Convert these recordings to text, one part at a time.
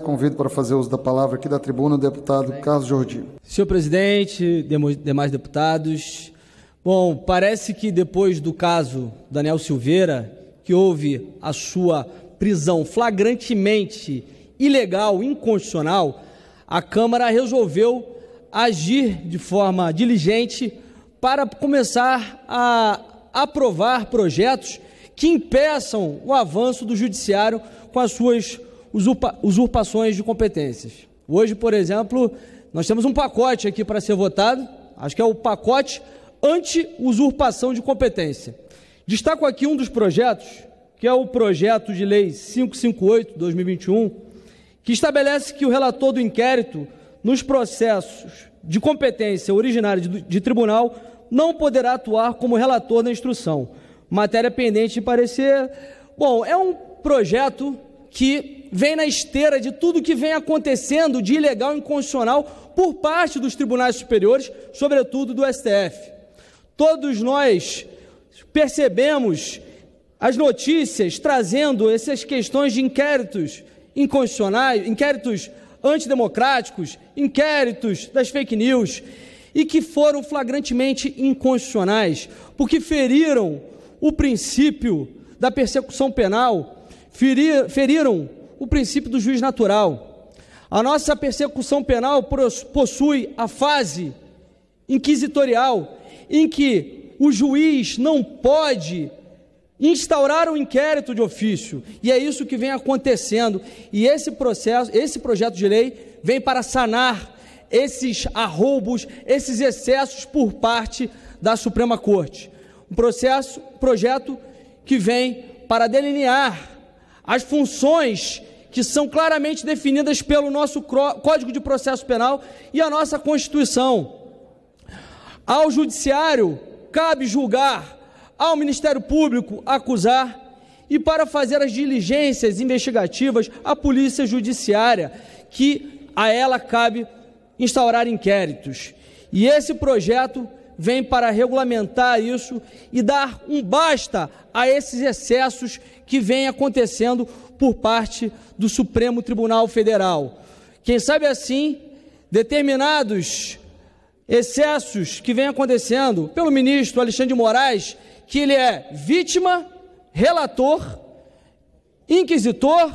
Convido para fazer uso da palavra aqui da tribuna o deputado Carlos Jordi. Senhor presidente, demais deputados. Bom, parece que depois do caso Daniel Silveira, que houve a sua prisão flagrantemente ilegal, inconstitucional, a Câmara resolveu agir de forma diligente para começar a aprovar projetos que impeçam o avanço do judiciário com as suas usurpa, usurpações de competências. Hoje, por exemplo, nós temos um pacote aqui para ser votado, acho que é o pacote anti-usurpação de competência. Destaco aqui um dos projetos, que é o projeto de lei 558/2021, que estabelece que o relator do inquérito nos processos de competência originária de, de tribunal não poderá atuar como relator da instrução. Matéria pendente de parecer. Bom, é um projeto que vem na esteira de tudo que vem acontecendo de ilegal e inconstitucional por parte dos tribunais superiores, sobretudo do STF. Todos nós percebemos as notícias trazendo essas questões de inquéritos inconstitucionais, inquéritos antidemocráticos, inquéritos das fake news e que foram flagrantemente inconstitucionais, porque feriram o princípio da persecução penal ferir, feriram o princípio do juiz natural. A nossa persecução penal possui a fase inquisitorial, em que o juiz não pode instaurar um inquérito de ofício. E é isso que vem acontecendo. E esse processo, esse projeto de lei vem para sanar esses arroubos, esses excessos por parte da Suprema Corte. Um processo, um projeto que vem para delinear as funções que são claramente definidas pelo nosso Código de Processo Penal e a nossa Constituição. Ao Judiciário cabe julgar, ao Ministério Público acusar e para fazer as diligências investigativas a Polícia Judiciária, que a ela cabe instaurar inquéritos. E esse projeto vem para regulamentar isso e dar um basta a esses excessos que vêm acontecendo por parte do Supremo Tribunal Federal. Quem sabe assim, determinados excessos que vêm acontecendo pelo ministro Alexandre de Moraes, que ele é vítima, relator, inquisitor,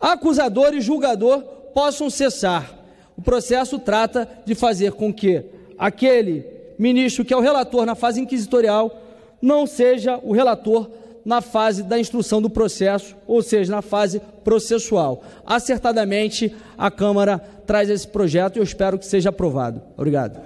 acusador e julgador, possam cessar. O processo trata de fazer com que aquele ministro que é o relator na fase inquisitorial não seja o relator na fase da instrução do processo, ou seja, na fase processual. Acertadamente, a Câmara traz esse projeto e eu espero que seja aprovado. Obrigado.